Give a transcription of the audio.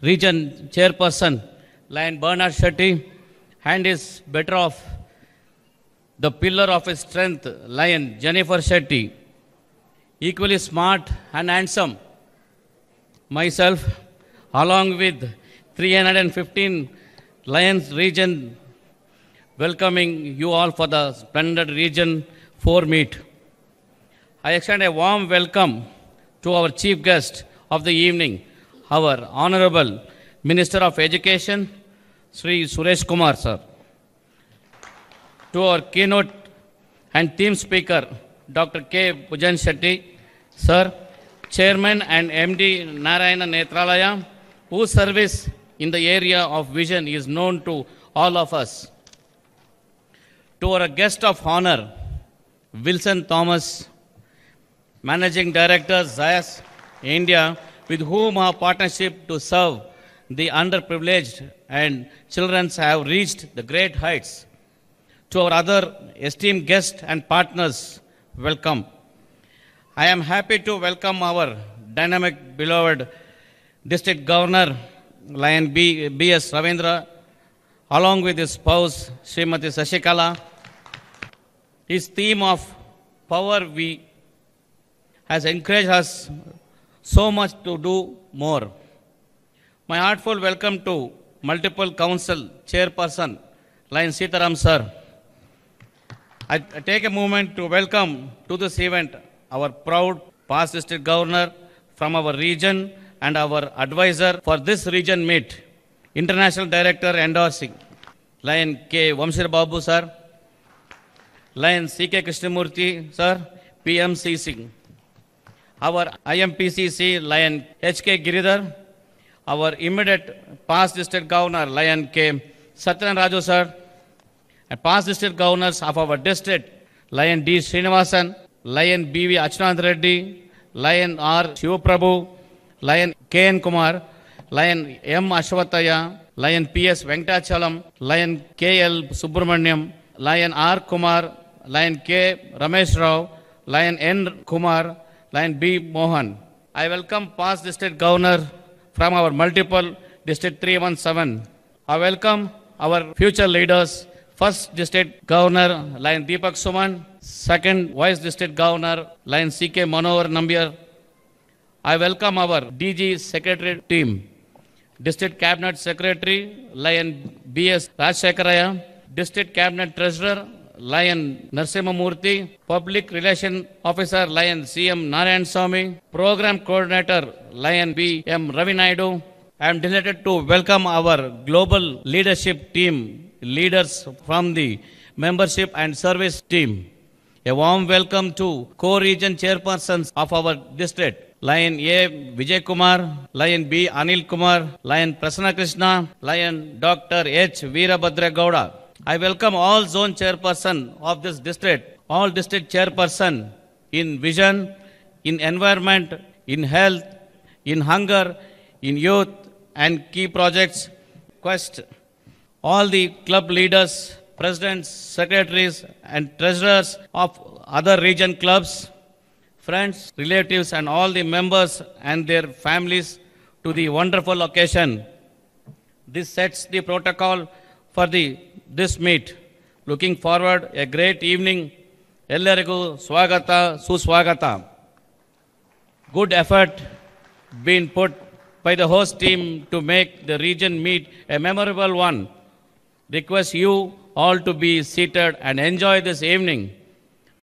region chairperson, Lion Bernard Shetty, hand is better off the pillar of his strength, Lion Jennifer Shetty, equally smart and handsome. Myself, along with 315 Lions region, welcoming you all for the splendid region 4 meet. I extend a warm welcome to our chief guest of the evening, our Honorable Minister of Education, Sri Suresh Kumar, sir. To our keynote and team speaker, Dr. K. Pujan Shetty, sir, Chairman and MD Narayana Netralaya, whose service in the area of vision is known to all of us. To our guest of honor, Wilson Thomas, Managing Director, Zayas, India, with whom our partnership to serve the underprivileged and children have reached the great heights. To our other esteemed guests and partners, welcome. I am happy to welcome our dynamic, beloved District Governor, Lion B.S. Ravindra, along with his spouse, Srimati Sashikala. His theme of power we has encouraged us so much to do more. My heartfelt welcome to multiple council chairperson, Lion Sitaram sir. I take a moment to welcome to this event our proud past district governor from our region and our advisor for this region meet, International Director endorsing, Lion K. Vamsir Babu sir, Lion C. K. Krishnamurthy sir, PMC Singh. our IMPCC Lion H.K. Giridhar, our immediate past district governor Lion K. Satyan Raju sir, and past district governors of our district Lion D. Srinivasan, Lion B.V. Achinant Reddy, Lion R. Shivaprabhu, Lion K.N. Kumar, Lion M. Ashwataya, Lion P.S. Venkatachalam, Lion K.L. Subramaniam, Lion R. Kumar, Lion K. Ramesh Rao, Lion N. Kumar, Line B, Mohan. I welcome past district governor from our multiple district 317. I welcome our future leaders. First district governor, line Deepak Suman. Second vice district governor, line CK Manohar Nambiar. I welcome our DG secretary team. District cabinet secretary, line BS Rajshekharaya. District cabinet treasurer, Lion Narsimamurthy, Public Relation Officer Lion CM Narayan Swamy, Program Coordinator Lion B M Ravi Naidu. I am delighted to welcome our global leadership team, leaders from the membership and service team. A warm welcome to co-region chairpersons of our district. Lion A. Vijay Kumar, Lion B. Anil Kumar, Lion Prasanna Krishna, Lion Dr. H. Veerabhadra Gowda. I welcome all zone chairperson of this district, all district chairperson in vision, in environment, in health, in hunger, in youth and key projects quest. All the club leaders, presidents, secretaries and treasurers of other region clubs, friends, relatives and all the members and their families to the wonderful occasion. This sets the protocol for the this meet. Looking forward a great evening. ಎಲ್ಲರಿಗೂ ಸ್ವಾಗತ ಸುಸ್ವಾಗತ good effort being put by the host team to make the region meet a memorable one. Request you all to be seated and enjoy this evening.